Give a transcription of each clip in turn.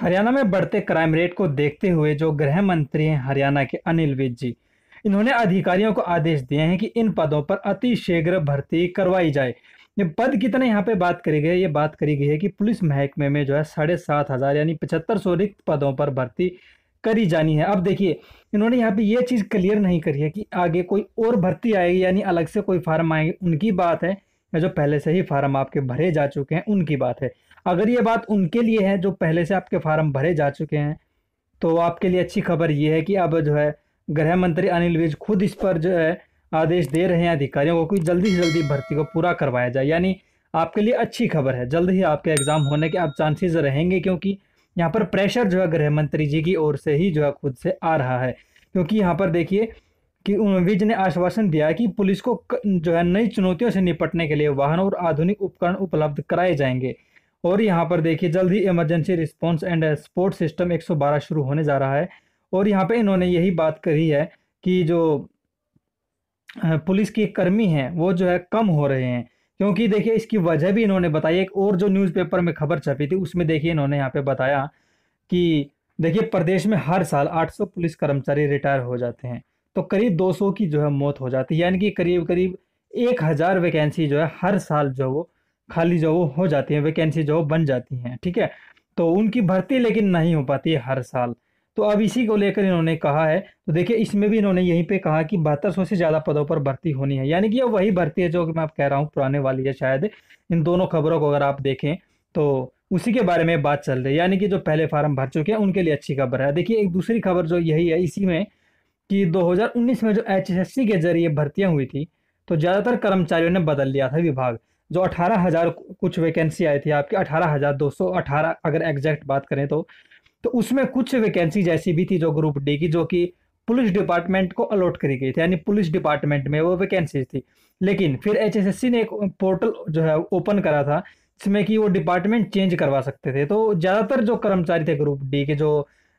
हरियाणा में बढ़ते crime rate को देखते हुए जो गृह मंत्री हैं हरियाणा के अनिल विज जी इन्होंने अधिकारियों को आदेश दिए हैं कि इन पदों पर अति शीघ्र भर्ती करवाई जाए ये पद कितने यहाँ पे बात करी गई है ये बात करी गई है कि पुलिस महकमे में जो है साढ़े सात हज़ार यानी पचहत्तर सौ रिक्त पदों पर भर्ती करी जानी है अब देखिए इन्होंने यहाँ पे ये चीज़ क्लियर नहीं करी है कि आगे कोई और भर्ती आएगी यानी अलग से कोई फार्म आएगी उनकी बात है या जो पहले से ही फार्म आपके भरे जा चुके हैं उनकी बात है अगर ये बात उनके लिए है जो पहले से आपके फार्म भरे जा चुके हैं तो आपके लिए अच्छी खबर ये है कि अब जो है गृह मंत्री अनिल विज खुद इस पर जो है आदेश दे रहे हैं अधिकारियों को कि जल्दी से जल्दी भर्ती को पूरा करवाया जाए यानी आपके लिए अच्छी खबर है जल्द ही आपके एग्ज़ाम होने के आप चांसेस रहेंगे क्योंकि यहाँ पर प्रेशर जो है गृह मंत्री जी की ओर से ही जो है खुद से आ रहा है क्योंकि यहाँ पर देखिए कि विज ने आश्वासन दिया कि पुलिस को जो है नई चुनौतियों से निपटने के लिए वाहन और आधुनिक उपकरण उपलब्ध कराए जाएंगे और यहाँ पर देखिए जल्द ही emergency response and support system 112 शुरू होने जा रहा है और यहाँ पे इन्होंने यही बात कही है कि जो पुलिस के कर्मी हैं वो जो है कम हो रहे हैं क्योंकि देखिए इसकी वजह भी इन्होंने बताई एक और जो न्यूज़पेपर में खबर छपी थी उसमें देखिए इन्होंने यहाँ पे बताया कि देखिए प्रदेश में हर साल 800 पुलिस कर्मचारी रिटायर हो जाते हैं तो करीब 200 की जो है मौत हो जाती है यानी कि करीब करीब एक हज़ार वैकेंसी जो है हर साल जो वो खाली जो वो हो जाती है वैकेंसी जो बन जाती हैं ठीक है तो उनकी भर्ती लेकिन नहीं हो पाती है हर साल तो अब इसी को लेकर इन्होंने कहा है तो देखिए इसमें भी इन्होंने यहीं पे कहा कि बहत्तर सौ से ज़्यादा पदों पर भर्ती होनी है यानी कि अब वही भर्ती है जो कि मैं आप कह रहा हूँ पुराने वाली है शायद इन दोनों खबरों को अगर आप देखें तो उसी के बारे में बात चल रही है यानी कि जो पहले फार्म भर चुके हैं उनके लिए अच्छी खबर है देखिए एक दूसरी खबर जो यही है इसी में कि 2019 में जो एच के जरिए भर्तियां हुई थी तो ज़्यादातर कर्मचारियों ने बदल लिया था विभाग जो अठारह हज़ार कुछ वैकेंसी आई थी आपकी अठारह हज़ार दो सौ अठारह अगर एग्जैक्ट बात करें तो तो उसमें कुछ वैकेंसी जैसी भी थी जो ग्रुप डी की जो कि पुलिस डिपार्टमेंट को अलॉट करी गई थी यानी पुलिस डिपार्टमेंट में वो वैकेंसीज थी लेकिन फिर एच ने एक पोर्टल जो है ओपन करा था जिसमें कि वो डिपार्टमेंट चेंज करवा सकते थे तो ज़्यादातर जो कर्मचारी थे ग्रुप डी के जो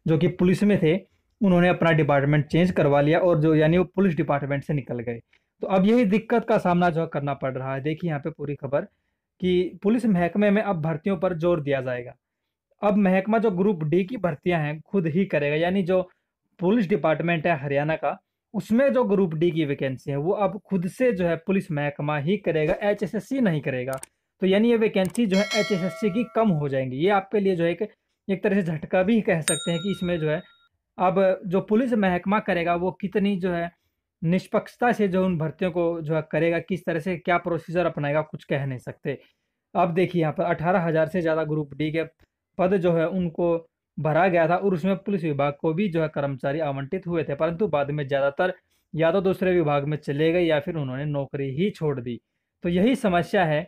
जो कि पुलिस में थे उन्होंने अपना डिपार्टमेंट चेंज करवा लिया और जो यानी वो पुलिस डिपार्टमेंट से निकल गए तो अब यही दिक्कत का सामना जो करना पड़ रहा है देखिए यहाँ पे पूरी खबर कि पुलिस महकमे में अब भर्तियों पर जोर दिया जाएगा अब महकमा जो ग्रुप डी की भर्तियां हैं खुद ही करेगा यानी जो पुलिस डिपार्टमेंट है हरियाणा का उसमें जो ग्रुप डी की वैकेंसी है वो अब खुद से जो है पुलिस महकमा ही करेगा एच नहीं करेगा तो यानी ये वैकेंसी जो है एच की कम हो जाएंगी ये आपके लिए जो है एक तरह से झटका भी कह सकते हैं कि इसमें जो है अब जो पुलिस महकमा करेगा वो कितनी जो है निष्पक्षता से जो उन भर्तियों को जो है करेगा किस तरह से क्या प्रोसीजर अपनाएगा कुछ कह नहीं सकते अब देखिए यहाँ पर अठारह हज़ार से ज़्यादा ग्रुप डी के पद जो है उनको भरा गया था और उसमें पुलिस विभाग को भी जो है कर्मचारी आवंटित हुए थे परंतु बाद में ज़्यादातर या तो दूसरे विभाग में चले गए या फिर उन्होंने नौकरी ही छोड़ दी तो यही समस्या है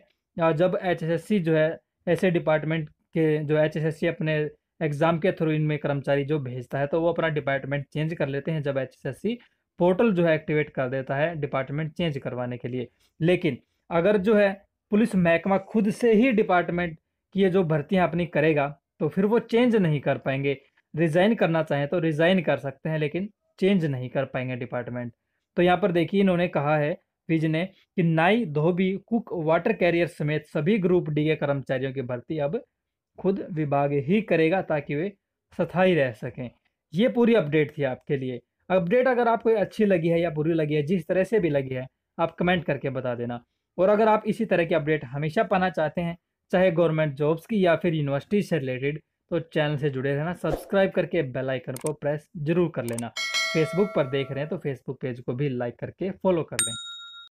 जब एच जो है ऐसे डिपार्टमेंट के जो एच अपने एग्ज़ाम के थ्रू इनमें कर्मचारी जो भेजता है तो वो अपना डिपार्टमेंट चेंज कर लेते हैं जब एच पोर्टल जो है एक्टिवेट कर देता है डिपार्टमेंट चेंज करवाने के लिए लेकिन अगर जो है पुलिस महकमा खुद से ही डिपार्टमेंट की ये जो भर्तियाँ अपनी करेगा तो फिर वो चेंज नहीं कर पाएंगे रिज़ाइन करना चाहें तो रिज़ाइन कर सकते हैं लेकिन चेंज नहीं कर पाएंगे डिपार्टमेंट तो यहाँ पर देखिए इन्होंने कहा है विज ने कि नाई धोबी कुक वाटर कैरियर समेत सभी ग्रुप डी के कर्मचारियों की भर्ती अब खुद विभाग ही करेगा ताकि वे सथाई रह सकें ये पूरी अपडेट थी आपके लिए अपडेट अगर आपको अच्छी लगी है या बुरी लगी है जिस तरह से भी लगी है आप कमेंट करके बता देना और अगर आप इसी तरह की अपडेट हमेशा पाना चाहते हैं चाहे गवर्नमेंट जॉब्स की या फिर यूनिवर्सिटी से रिलेटेड तो चैनल से जुड़े रहना सब्सक्राइब करके बेल आइकन को प्रेस जरूर कर लेना फेसबुक पर देख रहे हैं तो फेसबुक पेज को भी लाइक करके फॉलो कर लें